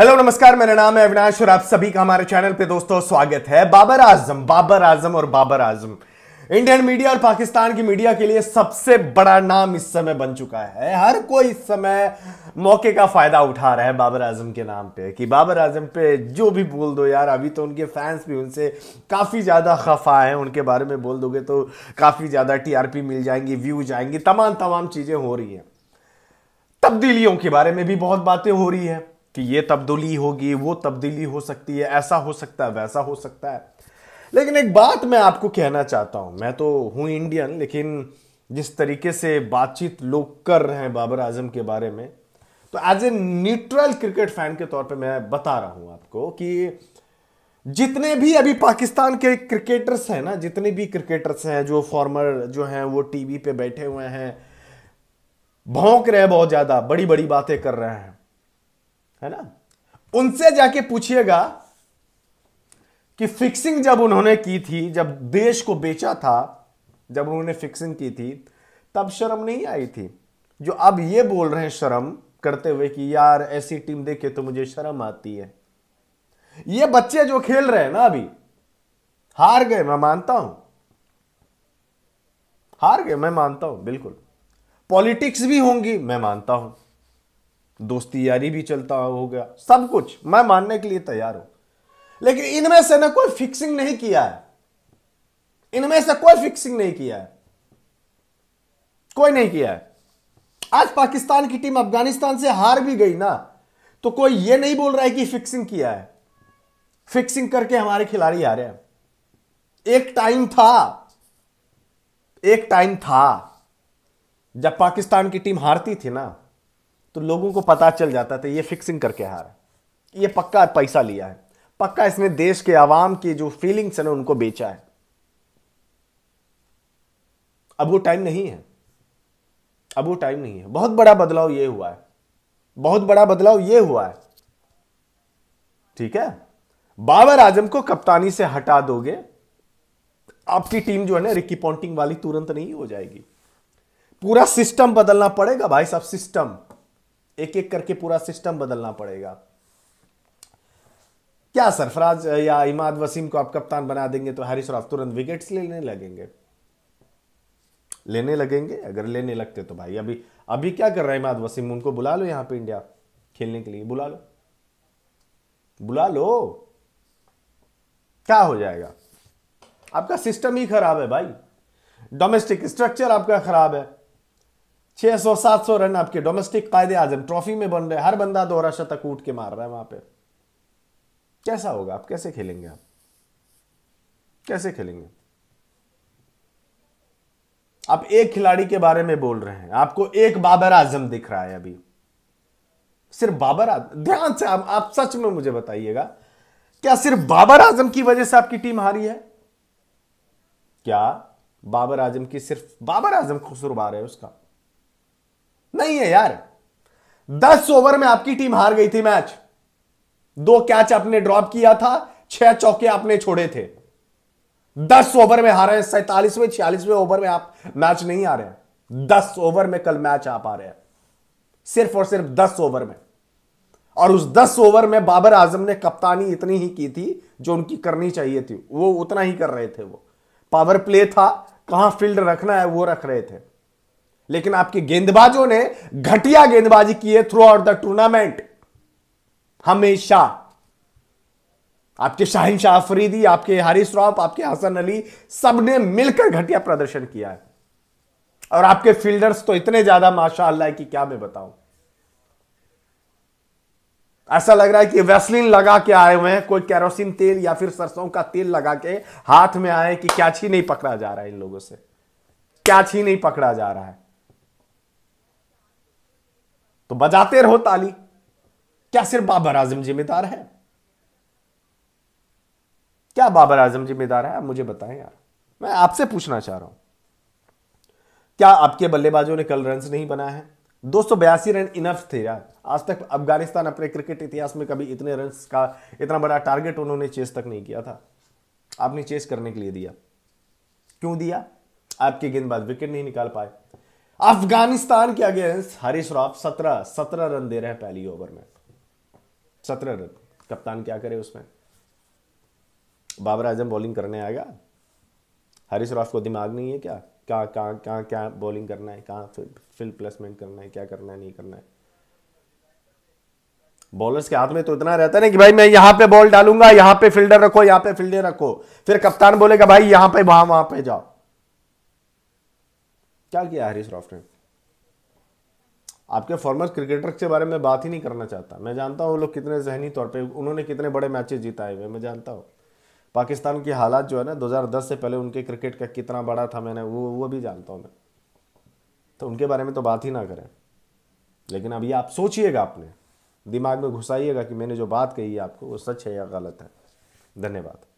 hello नमस्कार मेरा नाम है अविनाश और आप सभी का हमारे चैनल पे दोस्तों स्वागत है बाबर आजम बाबर आजम और बाबर आजम इंडियन मीडिया और पाकिस्तान की मीडिया के लिए सबसे बड़ा नाम इस समय बन चुका है हर कोई इस समय मौके का फायदा उठा रहा है बाबर आजम के नाम पे कि बाबर आजम पे जो भी बोल दो यार अभी तो उनके फैंस भी उनसे काफ़ी ज़्यादा खफा हैं उनके बारे में बोल दोगे तो काफ़ी ज़्यादा टीआरपी मिल जाएंगी व्यू जाएंगी तमाम तमाम चीज़ें हो रही हैं तब्दीलियों के बारे में भी बहुत बातें हो रही हैं कि ये तब्दीली होगी वो तब्दीली हो सकती है ऐसा हो सकता है वैसा हो सकता है लेकिन एक बात मैं आपको कहना चाहता हूं मैं तो हूं इंडियन लेकिन जिस तरीके से बातचीत लोग कर रहे हैं बाबर आजम के बारे में तो as a neutral cricket fan के तौर पे मैं बता रहा हूं आपको कि जितने भी अभी पाकिस्तान के क्रिकेटर्स हैं ना जितने भी क्रिकेटर्स हैं जो फॉर्मर जो हैं वो टीवी पे बैठे हुए हैं भौंक रहे हैं बहुत ज़्यादा बड़ी बड़ी बातें कर रहे हैं है ना उनसे जाके पूछिएगा कि फिक्सिंग जब उन्होंने की थी जब देश को बेचा था जब उन्होंने फिक्सिंग की थी तब शर्म नहीं आई थी जो अब ये बोल रहे हैं शर्म करते हुए कि यार ऐसी टीम देखे तो मुझे शर्म आती है ये बच्चे जो खेल रहे हैं ना अभी हार गए मैं मानता हूं हार गए मैं मानता हूं बिल्कुल पॉलिटिक्स भी होंगी मैं मानता हूं दोस्ती यारी भी चलता हो गया सब कुछ मैं मानने के लिए तैयार हूं लेकिन इनमें से ना कोई फिक्सिंग नहीं किया है इनमें से कोई फिक्सिंग नहीं किया है कोई नहीं किया है आज पाकिस्तान की टीम अफगानिस्तान से हार भी गई ना तो कोई यह नहीं बोल रहा है कि फिक्सिंग किया है फिक्सिंग करके हमारे खिलाड़ी हारे हैं एक टाइम था एक टाइम था जब पाकिस्तान की टीम हारती थी ना तो लोगों को पता चल जाता था ये फिक्सिंग करके हार है ये पक्का पैसा लिया है पक्का इसने देश के आवाम की जो फीलिंग्स है ना उनको बेचा है अब वो टाइम नहीं है अब वो टाइम नहीं है बहुत बड़ा बदलाव ये हुआ है बहुत बड़ा बदलाव ये हुआ है ठीक है बाबर आजम को कप्तानी से हटा दोगे आपकी टीम जो है ना रिकी पॉन्टिंग वाली तुरंत नहीं हो जाएगी पूरा सिस्टम बदलना पड़ेगा भाई साहब सिस्टम एक एक करके पूरा सिस्टम बदलना पड़ेगा क्या सरफराज या इमाद वसीम को आप कप्तान बना देंगे तो हरीश राव तुरंत विकेट्स लेने लगेंगे लेने लगेंगे अगर लेने लगते तो भाई अभी अभी क्या कर रहा है इमाद वसीम उनको बुला लो यहां पे इंडिया खेलने के लिए बुला लो बुला लो क्या हो जाएगा आपका सिस्टम ही खराब है भाई डोमेस्टिक स्ट्रक्चर आपका खराब है 600 700 रन आपके डोमेस्टिक कायदे आजम ट्रॉफी में बन रहे हर बंदा दोहरा शतक उठ के मार रहा है वहां पे कैसा होगा आप कैसे खेलेंगे आप कैसे खेलेंगे आप एक खिलाड़ी के बारे में बोल रहे हैं आपको एक बाबर आजम दिख रहा है अभी सिर्फ बाबर आजम ध्यान से आप, आप सच में मुझे बताइएगा क्या सिर्फ बाबर आजम की वजह से आपकी टीम हारी है क्या बाबर आजम की सिर्फ बाबर आजम खुसुरबार है उसका नहीं है यार दस ओवर में आपकी टीम हार गई थी मैच दो कैच आपने ड्रॉप किया था छह चौके आपने छोड़े थे दस ओवर में हारे हैं सैतालीसवें छियालीसवें ओवर में आप मैच नहीं आ रहे हैं दस ओवर में कल मैच आप आ रहे हैं सिर्फ और सिर्फ दस ओवर में और उस दस ओवर में बाबर आजम ने कप्तानी इतनी ही की थी जो उनकी करनी चाहिए थी वो उतना ही कर रहे थे वो पावर प्ले था कहां फील्ड रखना है वो रख रहे थे लेकिन आपके गेंदबाजों ने घटिया गेंदबाजी की है थ्रू आउट द टूर्नामेंट हमेशा आपके शाहिन शाह अफरीदी आपके हरीश रॉफ आपके हसन अली सबने मिलकर घटिया प्रदर्शन किया है और आपके फील्डर्स तो इतने ज्यादा माशाला है कि क्या मैं बताऊं ऐसा लग रहा है कि वैसलिन लगा के आए हुए हैं कोई कैरोसिन तेल या फिर सरसों का तेल लगा के हाथ में आए कि क्या छी नहीं पकड़ा जा रहा है इन लोगों से क्या छी नहीं पकड़ा जा रहा है तो बजाते रहो ताली क्या सिर्फ बाबर आजम जिम्मेदार है क्या बाबर आजम जिम्मेदार है आप मुझे बताएं यार मैं आपसे पूछना चाह रहा हूं क्या आपके बल्लेबाजों ने कल रन नहीं बनाया है दो रन इनफ थे यार आज तक अफगानिस्तान अपने क्रिकेट इतिहास में कभी इतने रन का इतना बड़ा टारगेट उन्होंने चेस तक नहीं किया था आपने चेस करने के लिए दिया क्यों दिया आपके गेंदबाज विकेट नहीं निकाल पाए अफगानिस्तान के अगेंस्ट हरीश श्रॉफ सत्रह सत्रह रन दे रहे हैं पहली ओवर में सत्रह रन कप्तान क्या करे उसमें बाबर आजम बॉलिंग करने आएगा हरीश श्रॉफ को दिमाग नहीं है क्या कहाँ कहाँ कहाँ क्या बॉलिंग करना है कहाँ फिल, फिल प्लेसमेंट करना है क्या करना है नहीं करना है बॉलर्स के हाथ में तो इतना रहता है ना कि भाई मैं यहां पे बॉल डालूंगा यहां पे फील्डर रखो यहां पे फील्डर रखो फिर कप्तान बोलेगा भाई यहां पे वहां वहां पे जाओ क्या किया हैरिस रॉफ ने आपके फॉर्मर क्रिकेटर के बारे में बात ही नहीं करना चाहता मैं जानता हूँ वो लोग कितने जहनी तौर पे उन्होंने कितने बड़े मैचेस जिताए हुए मैं जानता हूँ पाकिस्तान की हालात जो है ना 2010 से पहले उनके क्रिकेट का कितना बड़ा था मैंने वो वो भी जानता हूँ मैं तो उनके बारे में तो बात ही ना करें लेकिन अभी आप सोचिएगा आपने दिमाग में घुसाइएगा कि मैंने जो बात कही है आपको वो सच है या गलत है धन्यवाद